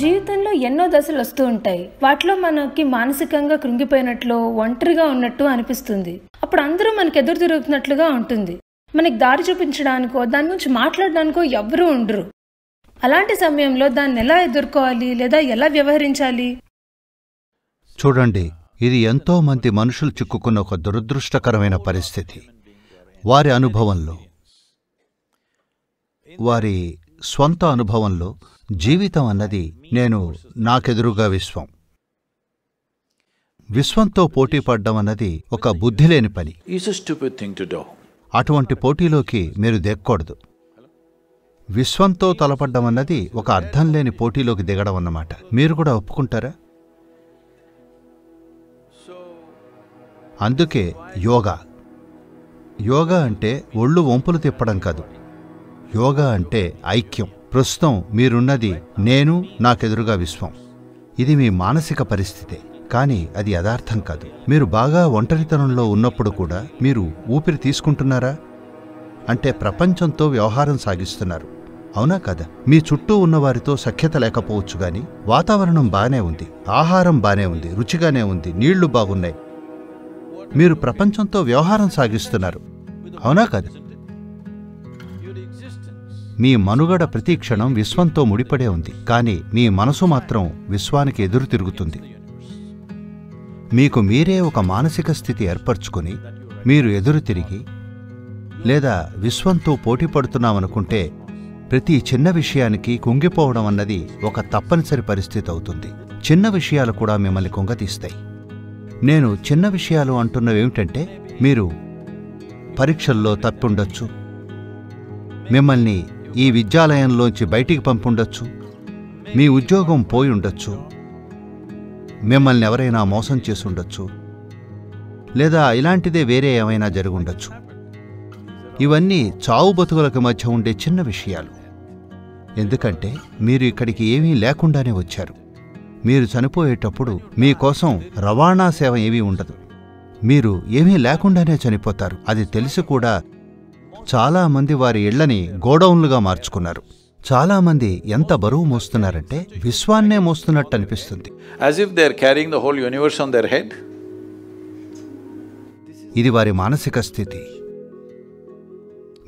జీవితంలో ఎన్నో దశలు వస్తూ ఉంటాయి వాటిలో మనకి మానసికంగా కృంగిపోయినట్లు ఒంటరిగా ఉన్నట్టు అనిపిస్తుంది అప్పుడు అందరూ మనకి ఎదురు తిరుగుతున్నట్లుగా ఉంటుంది మనకి దారి చూపించడానికో దాని గురించి మాట్లాడడానికో ఎవరూ ఉండరు అలాంటి సమయంలో దాన్ని ఎలా ఎదుర్కోవాలి లేదా ఎలా వ్యవహరించాలి చూడండి ఇది ఎంతో మంది మనుషులు చిక్కుకున్న ఒక దురదృష్టకరమైన పరిస్థితి వారి అనుభవంలో వారి స్వంత అనుభవంలో జీవితం అన్నది నేను నాకెదురుగా విశ్వం విశ్వంతో పోటీ పడ్డం అన్నది ఒక బుద్ధిలేని పని అటువంటి పోటీలోకి మీరు దిగకూడదు విశ్వంతో తలపడ్డం అన్నది ఒక అర్థం లేని పోటీలోకి దిగడం అన్నమాట మీరు కూడా ఒప్పుకుంటారా అందుకే యోగా యోగా అంటే ఒళ్ళు వంపులు తిప్పడం కాదు యోగా అంటే ఐక్యం ప్రస్తుతం మీరున్నది నేను నాకెదురుగా విశ్వం ఇది మీ మానసిక పరిస్థితే కానీ అది యథార్థం కాదు మీరు బాగా ఒంటరితనంలో ఉన్నప్పుడు కూడా మీరు ఊపిరి తీసుకుంటున్నారా అంటే ప్రపంచంతో వ్యవహారం సాగిస్తున్నారు అవునా కదా మీ చుట్టూ ఉన్నవారితో సఖ్యత లేకపోవచ్చు కానీ వాతావరణం బాగానే ఉంది ఆహారం బాగానే ఉంది రుచిగానే ఉంది నీళ్లు బాగున్నాయి మీరు ప్రపంచంతో వ్యవహారం సాగిస్తున్నారు అవునా కదా మీ మనుగడ ప్రతిక్షణం విశ్వంతో ముడిపడే ఉంది కానీ మీ మనసు మాత్రం విశ్వానికి ఎదురు తిరుగుతుంది మీకు మీరే ఒక మానసిక స్థితి ఏర్పరచుకుని మీరు ఎదురు తిరిగి లేదా విశ్వంతో పోటీ పడుతున్నామనుకుంటే ప్రతి చిన్న విషయానికి కుంగిపోవడం అన్నది ఒక తప్పనిసరి పరిస్థితి అవుతుంది చిన్న విషయాలు కూడా మిమ్మల్ని కుంగతీస్తాయి నేను చిన్న విషయాలు అంటున్నవి ఏమిటంటే మీరు పరీక్షల్లో తప్పుండొచ్చు మిమ్మల్ని ఈ విద్యాలయంలోంచి బయటికి పంపుండొచ్చు మీ ఉద్యోగం పోయి ఉండొచ్చు మిమ్మల్ని ఎవరైనా మోసం చేసి ఉండొచ్చు లేదా ఇలాంటిదే వేరే ఏమైనా ఉండొచ్చు ఇవన్నీ చావు బతుకులకు మధ్య ఉండే చిన్న విషయాలు ఎందుకంటే మీరు ఇక్కడికి ఏమీ లేకుండానే వచ్చారు మీరు చనిపోయేటప్పుడు మీకోసం రవాణా సేవ ఏమీ ఉండదు మీరు ఏమీ లేకుండానే చనిపోతారు అది తెలిసి కూడా చాలామంది వారి ఇళ్లని గోడౌన్లుగా మార్చుకున్నారు చాలామంది ఎంత బరువు మోస్తున్నారంటే విశ్వాన్నే మోస్తున్నట్టు అనిపిస్తుంది if carrying the whole universe head ఇది వారి మానసిక స్థితి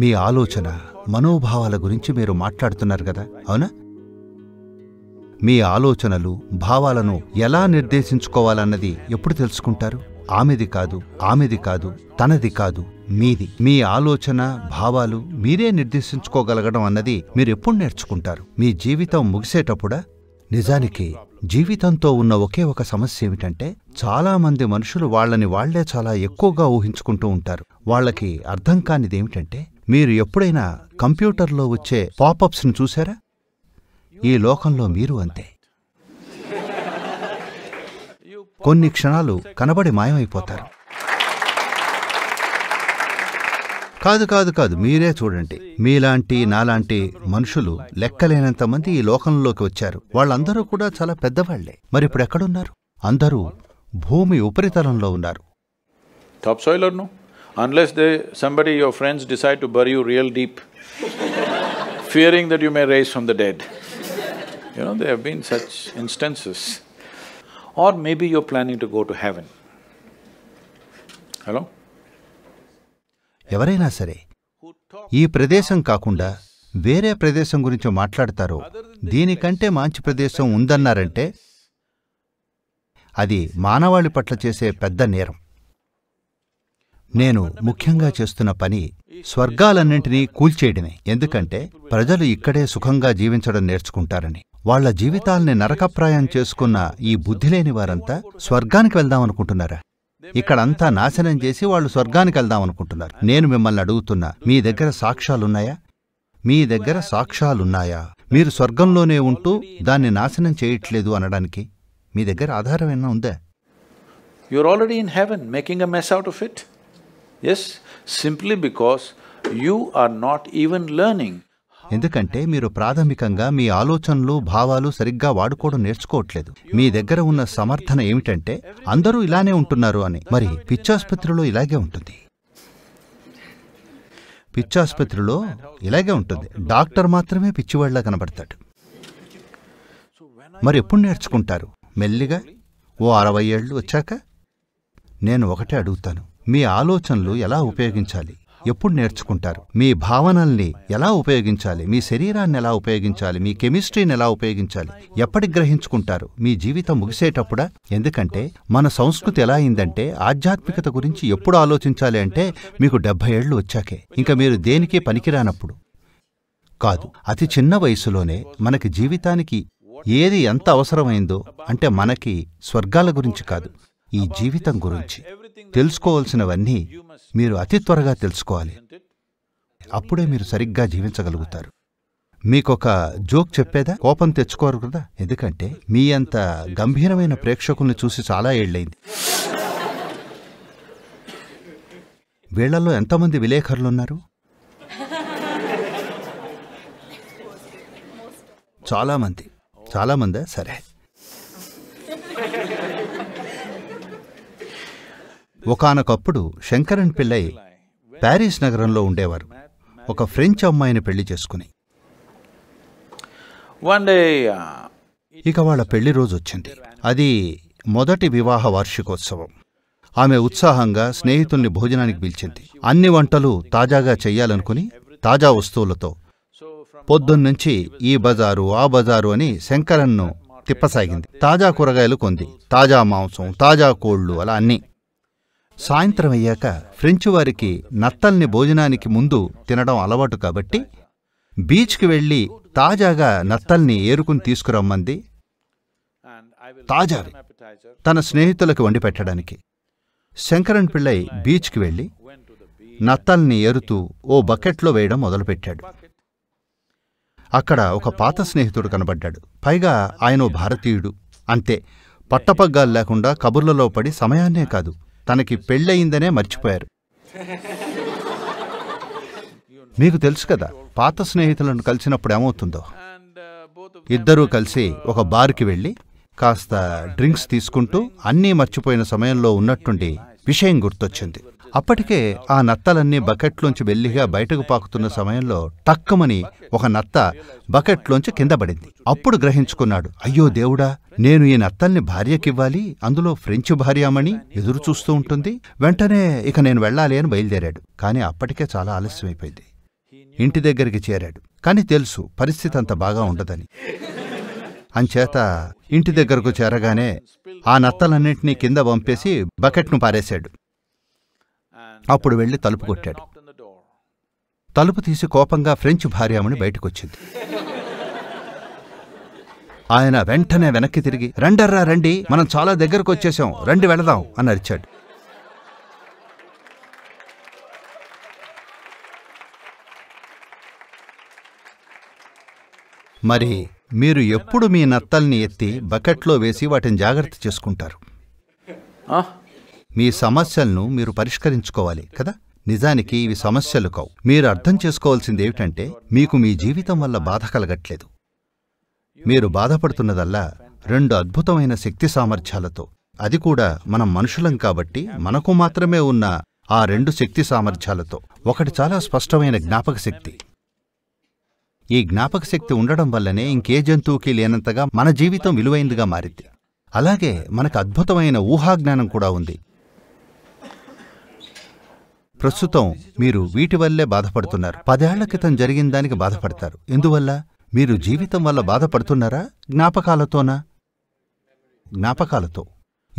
మీ ఆలోచన మనోభావాల గురించి మీరు మాట్లాడుతున్నారు కదా అవునా మీ ఆలోచనలు భావాలను ఎలా నిర్దేశించుకోవాలన్నది ఎప్పుడు తెలుసుకుంటారు ఆమెది కాదు ఆమెది కాదు తనది కాదు మీది మీ ఆలోచన భావాలు మీరే నిర్దేశించుకోగలగడం అన్నది మీరెప్పుడు నేర్చుకుంటారు మీ జీవితం ముగిసేటప్పుడా నిజానికి జీవితంతో ఉన్న ఒకే ఒక సమస్య ఏమిటంటే చాలామంది మనుషులు వాళ్లని వాళ్లే చాలా ఎక్కువగా ఊహించుకుంటూ ఉంటారు వాళ్ళకి అర్థం కానిదేమిటంటే మీరు ఎప్పుడైనా కంప్యూటర్లో వచ్చే పాపప్స్ను చూశారా ఈ లోకంలో మీరు అంతే కొన్ని క్షణాలు కనబడి మాయమైపోతారు కాదు కాదు కాదు మీరే చూడండి మీలాంటి నాలాంటి మనుషులు లెక్కలేనంత మంది ఈ లోకంలోకి వచ్చారు వాళ్ళందరూ కూడా చాలా పెద్దవాళ్లే మరి ఇప్పుడు ఎక్కడున్నారు అందరూ భూమి ఉపరితలంలో ఉన్నారు టాప్ సోయిలర్ను unless they somebody your friends decide to bury you real deep fearing that you may raise from the dead you know they have been such instances or maybe you're planning to go to heaven hello ఎవరైనా సరే ఈ ప్రదేశం కాకుండా వేరే ప్రదేశం గురించి మాట్లాడతారో దీనికంటే మంచి ప్రదేశం ఉందన్నారంటే అది మానవాళి పట్ల చేసే పెద్ద నేరం నేను ముఖ్యంగా చేస్తున్న పని స్వర్గాలన్నింటినీ కూల్చేయడమే ఎందుకంటే ప్రజలు ఇక్కడే సుఖంగా జీవించడం నేర్చుకుంటారని వాళ్ల జీవితాల్ని నరకప్రాయం చేసుకున్న ఈ బుద్ధిలేని వారంతా స్వర్గానికి వెళ్దామనుకుంటున్నారా ఇక్కడంతా నాశనం చేసి వాళ్ళు స్వర్గానికి వెళ్దాం అనుకుంటున్నారు నేను మిమ్మల్ని అడుగుతున్నా మీ దగ్గర సాక్ష్యాలున్నాయా మీ దగ్గర సాక్ష్యాలున్నాయా మీరు స్వర్గంలోనే ఉంటూ దాన్ని నాశనం చేయట్లేదు అనడానికి మీ దగ్గర ఆధారం ఏమైనా ఉందా you are already in heaven making a mess out of it is simply because you are not even learning ఎందుకంటే మీరు ప్రాథమికంగా మీ ఆలోచనలు భావాలు సరిగ్గా వాడుకోవడం నేర్చుకోవట్లేదు మీ దగ్గర ఉన్న సమర్థన ఏమిటంటే అందరూ ఇలానే ఉంటున్నారు అని మరి పిచ్చాసుపత్రిలో ఇలాగే ఉంటుంది పిచ్చాసుపత్రిలో ఇలాగే ఉంటుంది డాక్టర్ మాత్రమే పిచ్చివాళ్ళ కనబడతాడు మరి ఎప్పుడు నేర్చుకుంటారు మెల్లిగా ఓ అరవై ఏళ్ళు వచ్చాక నేను ఒకటే అడుగుతాను మీ ఆలోచనలు ఎలా ఉపయోగించాలి ఎప్పుడు నేర్చుకుంటారు మీ భావనల్ని ఎలా ఉపయోగించాలి మీ శరీరాన్ని ఎలా ఉపయోగించాలి మీ కెమిస్ట్రీని ఎలా ఉపయోగించాలి ఎప్పటి గ్రహించుకుంటారు మీ జీవితం ముగిసేటప్పుడా ఎందుకంటే మన సంస్కృతి ఎలా అయిందంటే ఆధ్యాత్మికత గురించి ఎప్పుడు ఆలోచించాలి అంటే మీకు డెబ్బై ఏళ్ళు వచ్చాకే ఇంకా మీరు దేనికి పనికిరానప్పుడు కాదు అతి చిన్న వయసులోనే మనకి జీవితానికి ఏది ఎంత అవసరమైందో అంటే మనకి స్వర్గాల గురించి కాదు ఈ జీవితం గురించి తెలుసుకోవాల్సినవన్నీ మీరు అతి త్వరగా తెలుసుకోవాలి అప్పుడే మీరు సరిగ్గా జీవించగలుగుతారు మీకొక జోక్ చెప్పేదా కోపం తెచ్చుకోరు కదా ఎందుకంటే మీ అంత గంభీరమైన ప్రేక్షకుల్ని చూసి చాలా ఏళ్ళైంది వీళ్లలో ఎంతమంది విలేఖరులున్నారు చాలామంది చాలామందా సరే ఒకనొకప్పుడు శంకరన్ పిల్లై ప్యారిస్ నగరంలో ఉండేవారు ఒక ఫ్రెంచ్ అమ్మాయిని పెళ్లి చేసుకుని ఇక వాళ్ళ పెళ్లి రోజు వచ్చింది అది మొదటి వివాహ వార్షికోత్సవం ఆమె ఉత్సాహంగా స్నేహితుల్ని భోజనానికి పిలిచింది అన్ని వంటలు తాజాగా చెయ్యాలనుకుని తాజా వస్తువులతో పొద్దున్నుంచి ఈ బజారు ఆ బజారు అని శంకరన్ను తిప్పసాగింది తాజా కూరగాయలు కొంది తాజా మాంసం తాజా కోళ్లు అలా అన్నీ సాయంత్రం అయ్యాక ఫ్రెంచ్ వారికి నత్తల్ని భోజనానికి ముందు తినడం అలవాటు కాబట్టి బీచ్కి వెళ్ళి తాజాగా నత్తల్ని ఏరుకుని తీసుకురమ్మంది తాజావి తన స్నేహితులకు వండి పెట్టడానికి శంకరన్ పిళ్ళై బీచ్కి వెళ్ళి నత్తల్ని ఏరుతూ ఓ బకెట్లో వేయడం మొదలుపెట్టాడు అక్కడ ఒక పాత స్నేహితుడు కనబడ్డాడు పైగా ఆయన భారతీయుడు అంతే పట్టపగ్గాలు లేకుండా కబుర్లలో పడి సమయాన్నే కాదు తనకి పెళ్ళయిందనే మర్చిపోయారు మీకు తెలుసు కదా పాత స్నేహితులను కలిసినప్పుడు ఏమవుతుందో ఇద్దరూ కలిసి ఒక బార్కి వెళ్ళి కాస్త డ్రింక్స్ తీసుకుంటూ అన్నీ మర్చిపోయిన సమయంలో ఉన్నట్టుండి విషయం గుర్తొచ్చింది అప్పటికే ఆ నత్తలన్నీ బకెట్లోంచి వెళ్ళిగా బయటకు పాకుతున్న సమయంలో టక్కుమని ఒక నత్త బకెట్లోంచి కింద పడింది అప్పుడు గ్రహించుకున్నాడు అయ్యో దేవుడా నేను ఈ నత్తల్ని భార్యకివ్వాలి అందులో ఫ్రెంచ్ భార్యామణి ఎదురుచూస్తూ ఉంటుంది వెంటనే ఇక నేను వెళ్ళాలి అని బయలుదేరాడు కానీ అప్పటికే చాలా ఆలస్యమైపోయింది ఇంటి దగ్గరికి చేరాడు కానీ తెలుసు పరిస్థితి అంత బాగా ఉండదని అంచేత ఇంటి దగ్గరకు చేరగానే ఆ నత్తలన్నింటినీ కింద పంపేసి బకెట్ను పారేశాడు అప్పుడు వెళ్ళి తలుపు కొట్టాడు తలుపు తీసి కోపంగా ఫ్రెంచ్ భార్యామణి బయటకొచ్చింది ఆయన వెంటనే వెనక్కి తిరిగి రండర్రా రండి మనం చాలా దగ్గరకు వచ్చేసాం రండి వెళదాం అని అరిచాడు మరి మీరు ఎప్పుడు మీ నత్తల్ని ఎత్తి బకెట్లో వేసి వాటిని జాగ్రత్త చేసుకుంటారు మీ సమస్యలను మీరు పరిష్కరించుకోవాలి కదా నిజానికి ఇవి సమస్యలు కావు మీరు అర్థం చేసుకోవాల్సింది ఏమిటంటే మీకు మీ జీవితం వల్ల బాధ కలగట్లేదు మీరు బాధపడుతున్నదల్లా రెండు అద్భుతమైన శక్తి సామర్థ్యాలతో అది కూడా మనం మనుషులం కాబట్టి మనకు మాత్రమే ఉన్న ఆ రెండు శక్తి సామర్థ్యాలతో ఒకటి చాలా స్పష్టమైన జ్ఞాపక శక్తి ఈ జ్ఞాపక శక్తి ఉండడం వల్లనే ఇంకే జంతువుకి లేనంతగా మన జీవితం విలువైందిగా మారింది అలాగే మనకు అద్భుతమైన ఊహాజ్ఞానం కూడా ఉంది ప్రస్తుతం మీరు వీటి వల్లే బాధపడుతున్నారు పదేళ్ల క్రితం జరిగిన దానికి బాధపడతారు ఎందువల్ల మీరు జీవితం వల్ల బాధపడుతున్నారా జ్ఞాపకాలతోనా జ్ఞాపకాలతో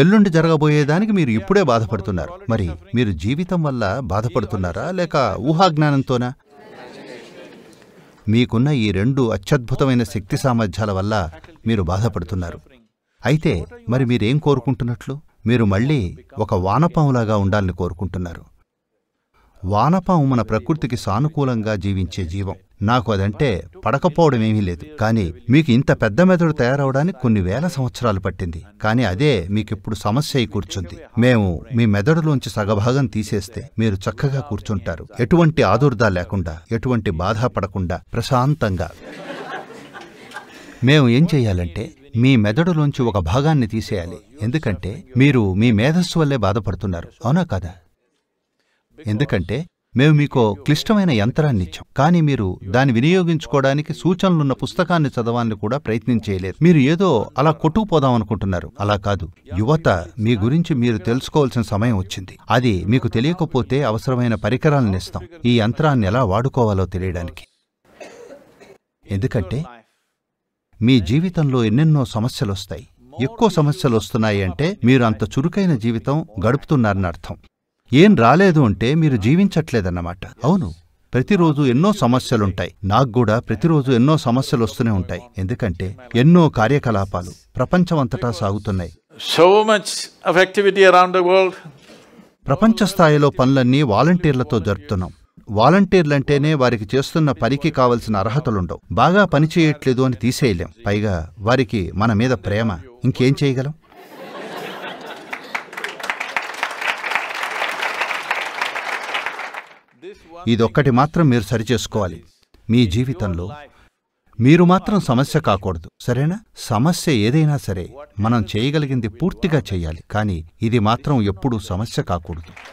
ఎల్లుండి జరగబోయేదానికి మీరు ఇప్పుడే బాధపడుతున్నారు మరి మీరు జీవితం వల్ల బాధపడుతున్నారా లేక ఊహాజ్ఞానంతోనా మీకున్న ఈ రెండు అత్యద్భుతమైన శక్తి సామర్థ్యాల వల్ల మీరు బాధపడుతున్నారు అయితే మరి మీరేం కోరుకుంటున్నట్లు మీరు మళ్ళీ ఒక వానపాములాగా ఉండాలని కోరుకుంటున్నారు వానపాము మన ప్రకృతికి సానుకూలంగా జీవించే జీవం నాకు అదంటే పడకపోవడం ఏమీ లేదు కానీ మీకు ఇంత పెద్ద మెదడు తయారవడానికి కొన్ని వేల సంవత్సరాలు పట్టింది కానీ అదే మీకిప్పుడు సమస్య అయి కూర్చుంది మేము మీ మెదడులోంచి సగభాగం తీసేస్తే మీరు చక్కగా కూర్చుంటారు ఎటువంటి ఆదుర్దా లేకుండా ఎటువంటి బాధ పడకుండా ప్రశాంతంగా మేము ఏం చేయాలంటే మీ మెదడులోంచి ఒక భాగాన్ని తీసేయాలి ఎందుకంటే మీరు మీ మేధస్సు వల్లే బాధపడుతున్నారు అవునా కదా ఎందుకంటే మేము మీకు క్లిష్టమైన యంత్రాన్ని ఇచ్చాం కానీ మీరు దాన్ని వినియోగించుకోవడానికి సూచనలున్న పుస్తకాన్ని చదవాలని కూడా ప్రయత్నం చేయలేదు మీరు ఏదో అలా కొట్టుకుపోదాం అనుకుంటున్నారు అలా కాదు యువత మీ గురించి మీరు తెలుసుకోవాల్సిన సమయం వచ్చింది అది మీకు తెలియకపోతే అవసరమైన పరికరాలను ఇస్తాం ఈ యంత్రాన్ని ఎలా వాడుకోవాలో తెలియడానికి ఎందుకంటే మీ జీవితంలో ఎన్నెన్నో సమస్యలు వస్తాయి ఎక్కువ సమస్యలు వస్తున్నాయి అంటే మీరు అంత చురుకైన జీవితం గడుపుతున్నారని అర్థం ఏం రాలేదు అంటే మీరు జీవించట్లేదన్నమాట అవును ప్రతిరోజు ఎన్నో సమస్యలుంటాయి నాకు కూడా ప్రతిరోజు ఎన్నో సమస్యలు వస్తూనే ఉంటాయి ఎందుకంటే ఎన్నో కార్యకలాపాలు ప్రపంచమంతటా సాగుతున్నాయి సో మచ్ ప్రపంచ స్థాయిలో పనులన్నీ వాలంటీర్లతో జరుపుతున్నాం వాలంటీర్లంటేనే వారికి చేస్తున్న పనికి కావలసిన అర్హతలుండవు బాగా పనిచేయట్లేదు అని తీసేయలేం పైగా వారికి మన మీద ప్రేమ ఇంకేం చేయగలం ఇదొక్కటి మాత్రం మీరు సరిచేసుకోవాలి మీ జీవితంలో మీరు మాత్రం సమస్య కాకూడదు సరేనా సమస్య ఏదైనా సరే మనం చేయగలిగింది పూర్తిగా చేయాలి కానీ ఇది మాత్రం ఎప్పుడూ సమస్య కాకూడదు